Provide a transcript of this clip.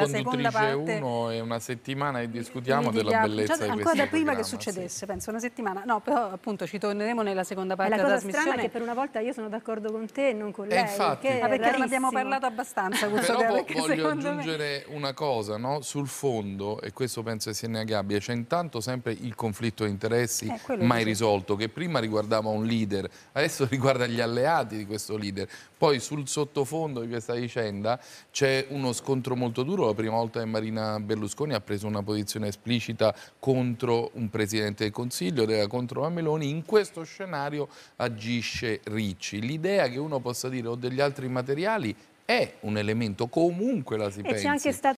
la seconda parte uno e una settimana e discutiamo della bellezza cioè, ancora da prima che succedesse sì. penso una settimana no però appunto ci torneremo nella seconda parte della trasmissione la cosa è che per una volta io sono d'accordo con te e non con eh, lei infatti, ma ah, perché non abbiamo parlato abbastanza però vo voglio aggiungere me... una cosa no? sul fondo e questo penso che sia gabbia c'è intanto sempre il conflitto di interessi eh, mai risolto che prima riguardava un leader adesso riguarda gli alleati di questo leader poi sul sottofondo di questa vicenda c'è uno scontro molto duro la prima volta che Marina Berlusconi ha preso una posizione esplicita contro un Presidente del Consiglio, contro la Meloni, in questo scenario agisce Ricci. L'idea che uno possa dire ho degli altri materiali è un elemento, comunque la si pensa.